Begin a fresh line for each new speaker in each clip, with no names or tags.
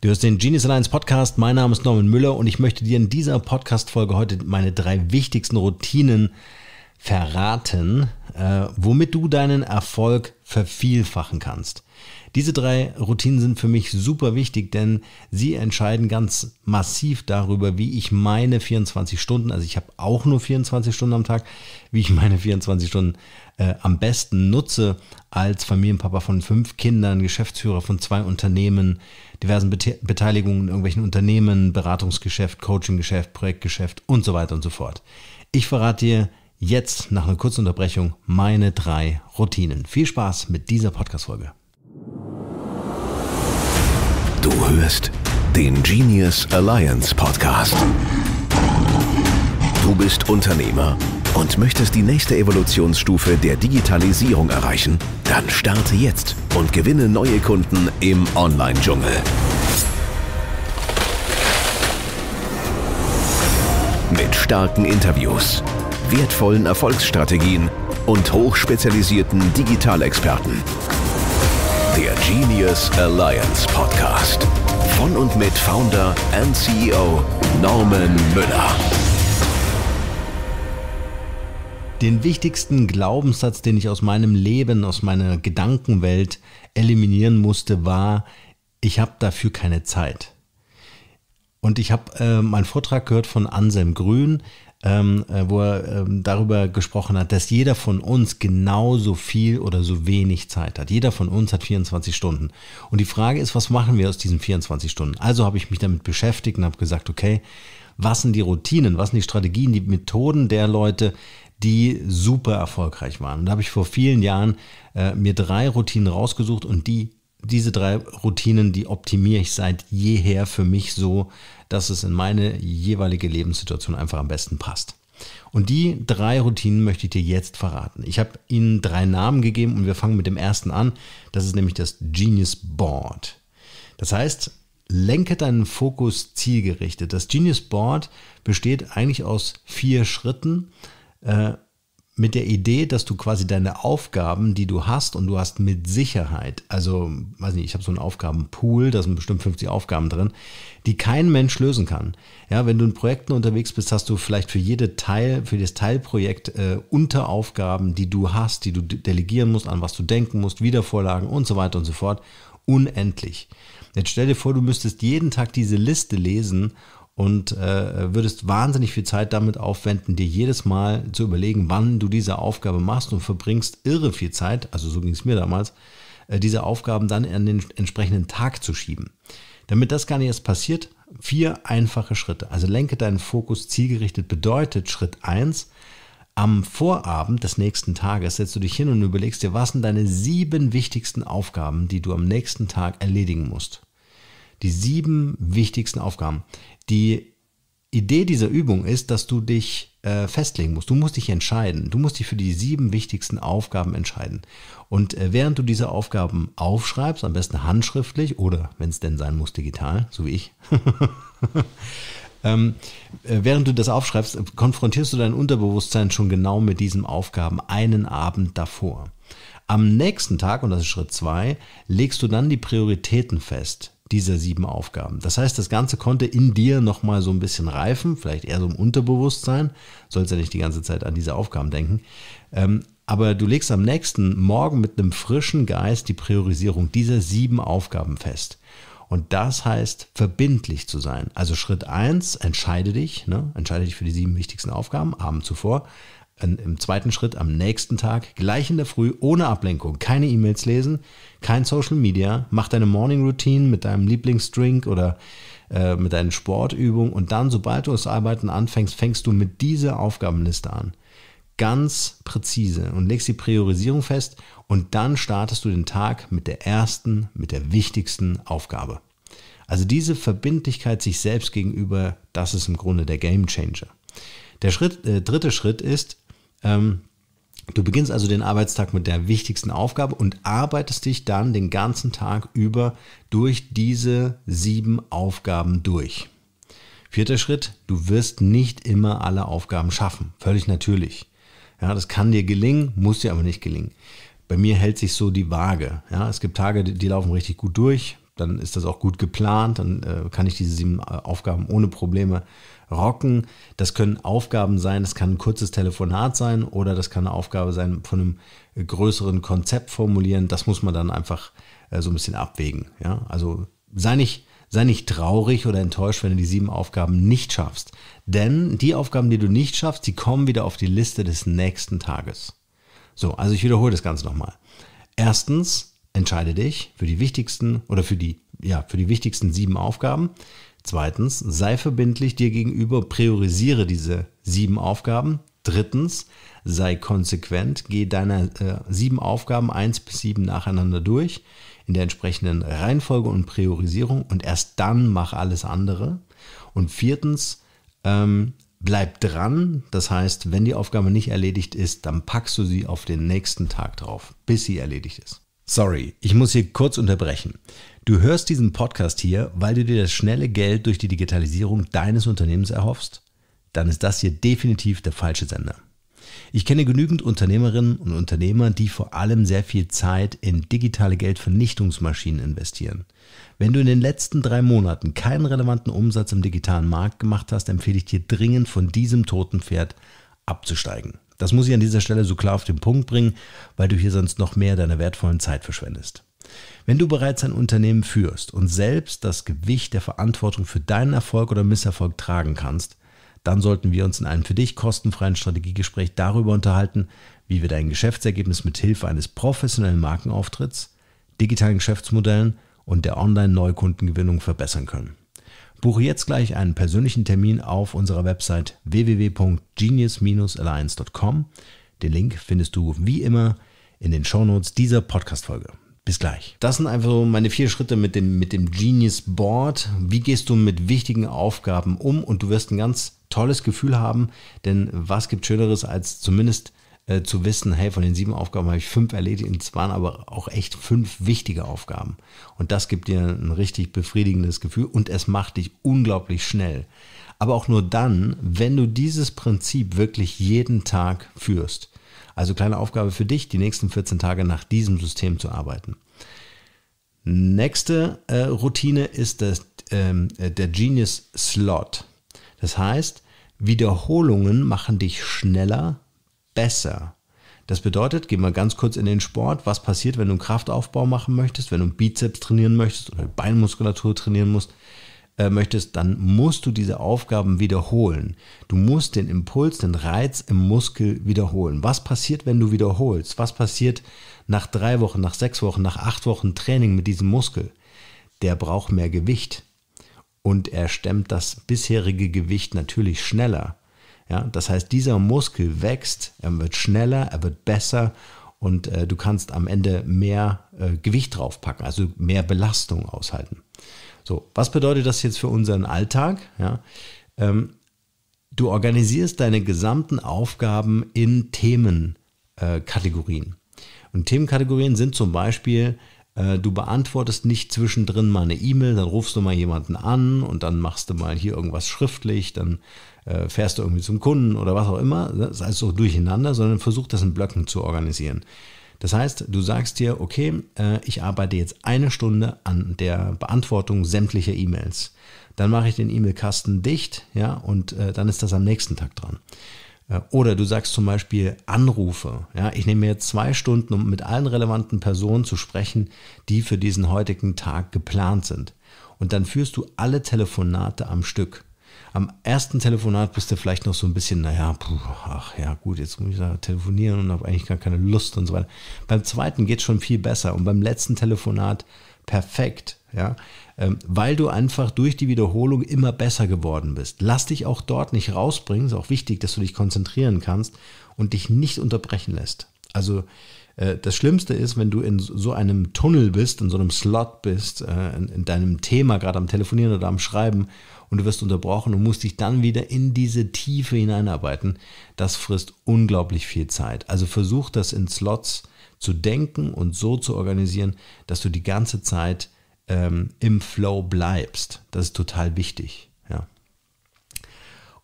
Du hörst den Genius Alliance Podcast. Mein Name ist Norman Müller und ich möchte dir in dieser Podcast-Folge heute meine drei wichtigsten Routinen verraten, äh, womit du deinen Erfolg vervielfachen kannst. Diese drei Routinen sind für mich super wichtig, denn sie entscheiden ganz massiv darüber, wie ich meine 24 Stunden, also ich habe auch nur 24 Stunden am Tag, wie ich meine 24 Stunden äh, am besten nutze als Familienpapa von fünf Kindern, Geschäftsführer von zwei Unternehmen, diversen Bet Beteiligungen in irgendwelchen Unternehmen, Beratungsgeschäft, Coachinggeschäft, Projektgeschäft und so weiter und so fort. Ich verrate dir jetzt nach einer kurzen Unterbrechung meine drei Routinen. Viel Spaß mit dieser Podcast-Folge. Du hörst den Genius Alliance Podcast. Du bist Unternehmer und möchtest die nächste Evolutionsstufe der Digitalisierung erreichen? Dann starte jetzt und gewinne neue Kunden im Online-Dschungel. Mit starken Interviews wertvollen Erfolgsstrategien und hochspezialisierten Digitalexperten. Der Genius Alliance Podcast. Von und mit Founder and CEO Norman Müller. Den wichtigsten Glaubenssatz, den ich aus meinem Leben, aus meiner Gedankenwelt eliminieren musste, war, ich habe dafür keine Zeit. Und ich habe äh, meinen Vortrag gehört von Anselm Grün, ähm, äh, wo er ähm, darüber gesprochen hat, dass jeder von uns genauso viel oder so wenig Zeit hat. Jeder von uns hat 24 Stunden. Und die Frage ist, was machen wir aus diesen 24 Stunden? Also habe ich mich damit beschäftigt und habe gesagt, okay, was sind die Routinen, was sind die Strategien, die Methoden der Leute, die super erfolgreich waren. Und da habe ich vor vielen Jahren äh, mir drei Routinen rausgesucht und die diese drei Routinen, die optimiere ich seit jeher für mich so, dass es in meine jeweilige Lebenssituation einfach am besten passt. Und die drei Routinen möchte ich dir jetzt verraten. Ich habe ihnen drei Namen gegeben und wir fangen mit dem ersten an. Das ist nämlich das Genius Board. Das heißt, lenke deinen Fokus zielgerichtet. Das Genius Board besteht eigentlich aus vier Schritten. Äh, mit der Idee, dass du quasi deine Aufgaben, die du hast, und du hast mit Sicherheit, also, weiß nicht, ich habe so einen Aufgabenpool, da sind bestimmt 50 Aufgaben drin, die kein Mensch lösen kann. Ja, wenn du in Projekten unterwegs bist, hast du vielleicht für jede Teil, für das Teilprojekt äh, Unteraufgaben, die du hast, die du delegieren musst, an was du denken musst, Wiedervorlagen und so weiter und so fort, unendlich. Jetzt stell dir vor, du müsstest jeden Tag diese Liste lesen und äh, würdest wahnsinnig viel Zeit damit aufwenden, dir jedes Mal zu überlegen, wann du diese Aufgabe machst und verbringst irre viel Zeit, also so ging es mir damals, äh, diese Aufgaben dann an den entsprechenden Tag zu schieben. Damit das gar nicht erst passiert, vier einfache Schritte. Also lenke deinen Fokus zielgerichtet bedeutet Schritt eins am Vorabend des nächsten Tages setzt du dich hin und überlegst dir, was sind deine sieben wichtigsten Aufgaben, die du am nächsten Tag erledigen musst. Die sieben wichtigsten Aufgaben. Die Idee dieser Übung ist, dass du dich äh, festlegen musst. Du musst dich entscheiden. Du musst dich für die sieben wichtigsten Aufgaben entscheiden. Und äh, während du diese Aufgaben aufschreibst, am besten handschriftlich oder, wenn es denn sein muss, digital, so wie ich, ähm, äh, während du das aufschreibst, konfrontierst du dein Unterbewusstsein schon genau mit diesen Aufgaben einen Abend davor. Am nächsten Tag, und das ist Schritt zwei, legst du dann die Prioritäten fest dieser sieben Aufgaben. Das heißt, das Ganze konnte in dir nochmal so ein bisschen reifen, vielleicht eher so im Unterbewusstsein, sollst ja nicht die ganze Zeit an diese Aufgaben denken. Ähm, aber du legst am nächsten Morgen mit einem frischen Geist die Priorisierung dieser sieben Aufgaben fest. Und das heißt, verbindlich zu sein. Also Schritt eins: entscheide dich, ne? entscheide dich für die sieben wichtigsten Aufgaben, Abend zuvor im zweiten Schritt am nächsten Tag, gleich in der Früh, ohne Ablenkung, keine E-Mails lesen, kein Social Media, mach deine Morning Routine mit deinem Lieblingsdrink oder äh, mit deinen Sportübungen und dann, sobald du das Arbeiten anfängst, fängst du mit dieser Aufgabenliste an. Ganz präzise und legst die Priorisierung fest und dann startest du den Tag mit der ersten, mit der wichtigsten Aufgabe. Also diese Verbindlichkeit sich selbst gegenüber, das ist im Grunde der Game Changer. Der Schritt, äh, dritte Schritt ist, ähm, du beginnst also den Arbeitstag mit der wichtigsten Aufgabe und arbeitest dich dann den ganzen Tag über durch diese sieben Aufgaben durch. Vierter Schritt, du wirst nicht immer alle Aufgaben schaffen. Völlig natürlich. Ja, das kann dir gelingen, muss dir aber nicht gelingen. Bei mir hält sich so die Waage. Ja, es gibt Tage, die, die laufen richtig gut durch, dann ist das auch gut geplant, dann äh, kann ich diese sieben äh, Aufgaben ohne Probleme rocken. Das können Aufgaben sein, das kann ein kurzes Telefonat sein oder das kann eine Aufgabe sein von einem größeren Konzept formulieren. Das muss man dann einfach äh, so ein bisschen abwägen. Ja? Also sei nicht, sei nicht traurig oder enttäuscht, wenn du die sieben Aufgaben nicht schaffst. Denn die Aufgaben, die du nicht schaffst, die kommen wieder auf die Liste des nächsten Tages. So, also ich wiederhole das Ganze nochmal. Erstens, entscheide dich für die wichtigsten oder für die, ja, für die wichtigsten sieben Aufgaben. Zweitens, sei verbindlich dir gegenüber, priorisiere diese sieben Aufgaben. Drittens, sei konsequent, geh deine äh, sieben Aufgaben eins bis sieben nacheinander durch in der entsprechenden Reihenfolge und Priorisierung und erst dann mach alles andere. Und viertens, ähm, bleib dran. Das heißt, wenn die Aufgabe nicht erledigt ist, dann packst du sie auf den nächsten Tag drauf, bis sie erledigt ist. Sorry, ich muss hier kurz unterbrechen. Du hörst diesen Podcast hier, weil du dir das schnelle Geld durch die Digitalisierung deines Unternehmens erhoffst? Dann ist das hier definitiv der falsche Sender. Ich kenne genügend Unternehmerinnen und Unternehmer, die vor allem sehr viel Zeit in digitale Geldvernichtungsmaschinen investieren. Wenn du in den letzten drei Monaten keinen relevanten Umsatz im digitalen Markt gemacht hast, empfehle ich dir dringend von diesem toten Pferd abzusteigen. Das muss ich an dieser Stelle so klar auf den Punkt bringen, weil du hier sonst noch mehr deiner wertvollen Zeit verschwendest. Wenn du bereits ein Unternehmen führst und selbst das Gewicht der Verantwortung für deinen Erfolg oder Misserfolg tragen kannst, dann sollten wir uns in einem für dich kostenfreien Strategiegespräch darüber unterhalten, wie wir dein Geschäftsergebnis mit Hilfe eines professionellen Markenauftritts, digitalen Geschäftsmodellen und der Online-Neukundengewinnung verbessern können. Buche jetzt gleich einen persönlichen Termin auf unserer Website www.genius-alliance.com. Den Link findest du wie immer in den Shownotes dieser Podcast-Folge. Bis gleich. Das sind einfach so meine vier Schritte mit dem, mit dem Genius Board. Wie gehst du mit wichtigen Aufgaben um? Und du wirst ein ganz tolles Gefühl haben, denn was gibt Schöneres als zumindest äh, zu wissen, hey, von den sieben Aufgaben habe ich fünf erledigt und es waren aber auch echt fünf wichtige Aufgaben. Und das gibt dir ein richtig befriedigendes Gefühl und es macht dich unglaublich schnell. Aber auch nur dann, wenn du dieses Prinzip wirklich jeden Tag führst. Also kleine Aufgabe für dich, die nächsten 14 Tage nach diesem System zu arbeiten. Nächste äh, Routine ist das, ähm, äh, der Genius Slot. Das heißt, Wiederholungen machen dich schneller besser. Das bedeutet, gehen wir ganz kurz in den Sport, was passiert, wenn du einen Kraftaufbau machen möchtest, wenn du einen Bizeps trainieren möchtest oder Beinmuskulatur trainieren musst, äh, möchtest, dann musst du diese Aufgaben wiederholen. Du musst den Impuls, den Reiz im Muskel wiederholen. Was passiert, wenn du wiederholst? Was passiert nach drei Wochen, nach sechs Wochen, nach acht Wochen Training mit diesem Muskel? Der braucht mehr Gewicht. Und er stemmt das bisherige Gewicht natürlich schneller. Ja, das heißt, dieser Muskel wächst, er wird schneller, er wird besser und äh, du kannst am Ende mehr äh, Gewicht draufpacken, also mehr Belastung aushalten. So, was bedeutet das jetzt für unseren Alltag? Ja, ähm, du organisierst deine gesamten Aufgaben in Themenkategorien. Äh, und Themenkategorien sind zum Beispiel äh, du beantwortest nicht zwischendrin mal eine E-Mail, dann rufst du mal jemanden an und dann machst du mal hier irgendwas schriftlich, dann äh, fährst du irgendwie zum Kunden oder was auch immer. Das ne? ist so durcheinander, sondern versuch das in Blöcken zu organisieren. Das heißt, du sagst dir, okay, äh, ich arbeite jetzt eine Stunde an der Beantwortung sämtlicher E-Mails. Dann mache ich den E-Mail-Kasten dicht, ja, und dann ist das am nächsten Tag dran. Äh, oder du sagst zum Beispiel Anrufe. Ja, ich nehme mir jetzt zwei Stunden, um mit allen relevanten Personen zu sprechen, die für diesen heutigen Tag geplant sind. Und dann führst du alle Telefonate am Stück. Am ersten Telefonat bist du vielleicht noch so ein bisschen, naja, puh, ach ja, gut, jetzt muss ich da telefonieren und habe eigentlich gar keine Lust und so weiter. Beim zweiten geht es schon viel besser und beim letzten Telefonat perfekt. Ja, ähm, weil du einfach durch die Wiederholung immer besser geworden bist. Lass dich auch dort nicht rausbringen, ist auch wichtig, dass du dich konzentrieren kannst und dich nicht unterbrechen lässt. Also äh, das Schlimmste ist, wenn du in so einem Tunnel bist, in so einem Slot bist, äh, in deinem Thema, gerade am Telefonieren oder am Schreiben und du wirst unterbrochen und musst dich dann wieder in diese Tiefe hineinarbeiten. Das frisst unglaublich viel Zeit. Also versuch das in Slots zu denken und so zu organisieren, dass du die ganze Zeit ähm, im Flow bleibst. Das ist total wichtig. Ja.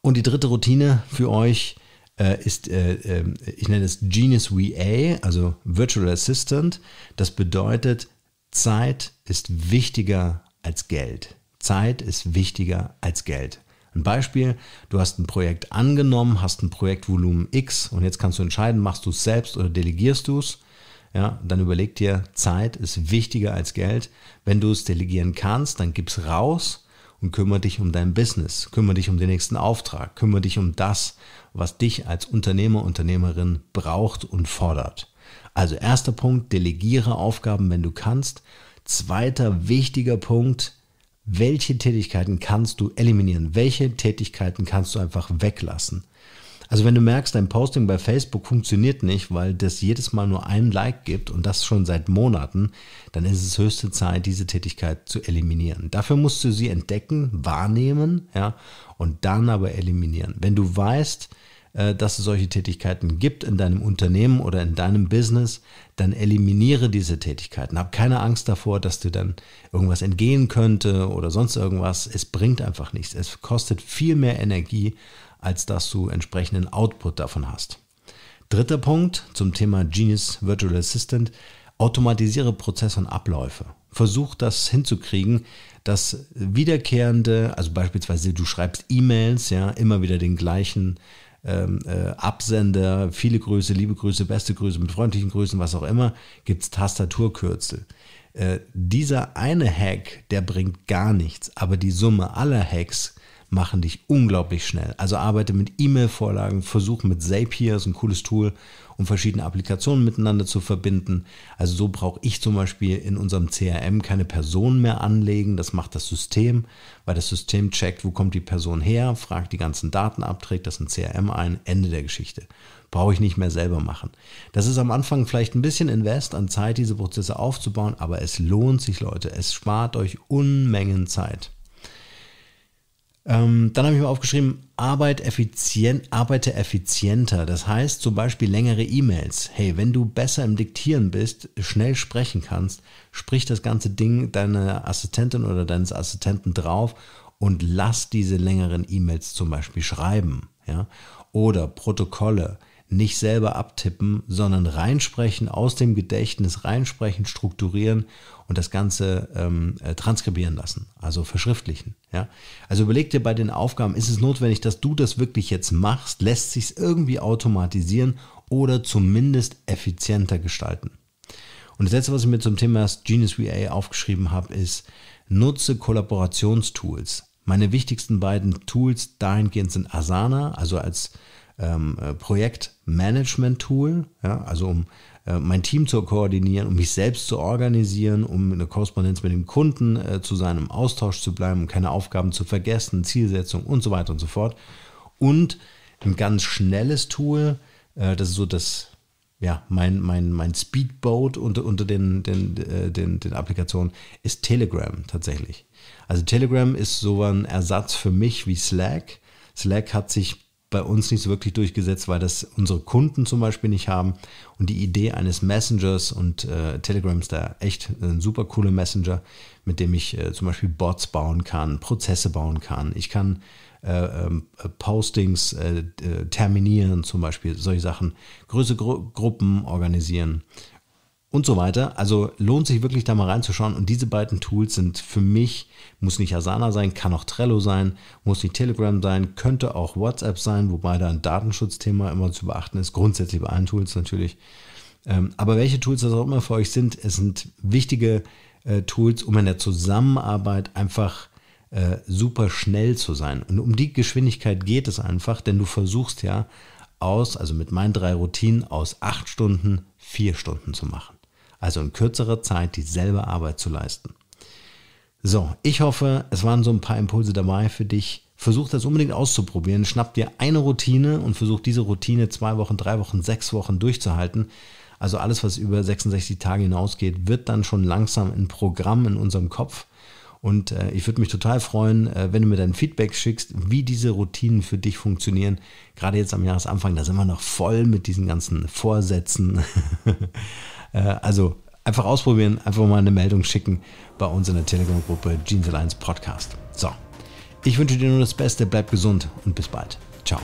Und die dritte Routine für euch äh, ist, äh, äh, ich nenne es Genius VA, also Virtual Assistant. Das bedeutet, Zeit ist wichtiger als Geld. Zeit ist wichtiger als Geld. Ein Beispiel, du hast ein Projekt angenommen, hast ein Projektvolumen X und jetzt kannst du entscheiden, machst du es selbst oder delegierst du es ja, dann überleg dir, Zeit ist wichtiger als Geld. Wenn du es delegieren kannst, dann gib's raus und kümmere dich um dein Business, kümmere dich um den nächsten Auftrag, kümmere dich um das, was dich als Unternehmer, Unternehmerin braucht und fordert. Also erster Punkt, delegiere Aufgaben, wenn du kannst. Zweiter wichtiger Punkt, welche Tätigkeiten kannst du eliminieren? Welche Tätigkeiten kannst du einfach weglassen? Also wenn du merkst, dein Posting bei Facebook funktioniert nicht, weil das jedes Mal nur ein Like gibt und das schon seit Monaten, dann ist es höchste Zeit, diese Tätigkeit zu eliminieren. Dafür musst du sie entdecken, wahrnehmen, ja, und dann aber eliminieren. Wenn du weißt, äh, dass es solche Tätigkeiten gibt in deinem Unternehmen oder in deinem Business, dann eliminiere diese Tätigkeiten. Hab keine Angst davor, dass dir dann irgendwas entgehen könnte oder sonst irgendwas. Es bringt einfach nichts. Es kostet viel mehr Energie, als dass du entsprechenden Output davon hast. Dritter Punkt zum Thema Genius Virtual Assistant. Automatisiere Prozesse und Abläufe. Versuch das hinzukriegen, dass wiederkehrende, also beispielsweise du schreibst E-Mails, ja, immer wieder den gleichen ähm, äh, Absender, viele Grüße, liebe Grüße, beste Grüße, mit freundlichen Grüßen, was auch immer, gibt es Tastaturkürzel. Äh, dieser eine Hack, der bringt gar nichts, aber die Summe aller Hacks machen dich unglaublich schnell. Also arbeite mit E-Mail-Vorlagen, versuche mit Zapier, ist ein cooles Tool, um verschiedene Applikationen miteinander zu verbinden. Also so brauche ich zum Beispiel in unserem CRM keine Person mehr anlegen. Das macht das System, weil das System checkt, wo kommt die Person her, fragt die ganzen Daten ab, trägt das in CRM ein, Ende der Geschichte. Brauche ich nicht mehr selber machen. Das ist am Anfang vielleicht ein bisschen Invest an Zeit, diese Prozesse aufzubauen, aber es lohnt sich, Leute. Es spart euch Unmengen Zeit. Ähm, dann habe ich mir aufgeschrieben, Arbeit effizient, arbeite effizienter. Das heißt zum Beispiel längere E-Mails. Hey, wenn du besser im Diktieren bist, schnell sprechen kannst, sprich das ganze Ding deiner Assistentin oder deines Assistenten drauf und lass diese längeren E-Mails zum Beispiel schreiben. Ja? Oder Protokolle nicht selber abtippen, sondern reinsprechen, aus dem Gedächtnis reinsprechen, strukturieren und das Ganze ähm, äh, transkribieren lassen, also verschriftlichen. Ja? Also überleg dir bei den Aufgaben, ist es notwendig, dass du das wirklich jetzt machst, lässt sich es irgendwie automatisieren oder zumindest effizienter gestalten. Und das letzte, was ich mir zum Thema Genius VA aufgeschrieben habe, ist, nutze Kollaborationstools. Meine wichtigsten beiden Tools dahingehend sind Asana, also als ähm, äh, Projektmanagement-Tool, ja, also um äh, mein Team zu koordinieren, um mich selbst zu organisieren, um in der Korrespondenz mit dem Kunden äh, zu sein, im Austausch zu bleiben, um keine Aufgaben zu vergessen, Zielsetzung und so weiter und so fort. Und ein ganz schnelles Tool, äh, das ist so das, ja, mein, mein, mein Speedboat unter, unter den, den, äh, den, den Applikationen ist Telegram tatsächlich. Also Telegram ist so ein Ersatz für mich wie Slack. Slack hat sich bei uns nicht so wirklich durchgesetzt, weil das unsere Kunden zum Beispiel nicht haben. Und die Idee eines Messengers und äh, Telegram ist da echt ein super cooler Messenger, mit dem ich äh, zum Beispiel Bots bauen kann, Prozesse bauen kann. Ich kann äh, ähm, Postings äh, äh, terminieren, zum Beispiel solche Sachen, größere Gru Gruppen organisieren und so weiter. Also lohnt sich wirklich da mal reinzuschauen. Und diese beiden Tools sind für mich, muss nicht Asana sein, kann auch Trello sein, muss nicht Telegram sein, könnte auch WhatsApp sein, wobei da ein Datenschutzthema immer zu beachten ist, grundsätzlich bei allen Tools natürlich. Ähm, aber welche Tools das auch immer für euch sind, es sind wichtige äh, Tools, um in der Zusammenarbeit einfach äh, super schnell zu sein. Und um die Geschwindigkeit geht es einfach, denn du versuchst ja aus, also mit meinen drei Routinen, aus acht Stunden vier Stunden zu machen also in kürzerer Zeit dieselbe Arbeit zu leisten. So, ich hoffe, es waren so ein paar Impulse dabei für dich. Versuch das unbedingt auszuprobieren. Schnapp dir eine Routine und versuch diese Routine zwei Wochen, drei Wochen, sechs Wochen durchzuhalten. Also alles, was über 66 Tage hinausgeht, wird dann schon langsam ein Programm in unserem Kopf. Und äh, ich würde mich total freuen, äh, wenn du mir dein Feedback schickst, wie diese Routinen für dich funktionieren. Gerade jetzt am Jahresanfang, da sind wir noch voll mit diesen ganzen Vorsätzen. Äh, also einfach ausprobieren, einfach mal eine Meldung schicken bei uns in der Telegram-Gruppe Jeans Alliance Podcast. So, ich wünsche dir nur das Beste, bleib gesund und bis bald. Ciao.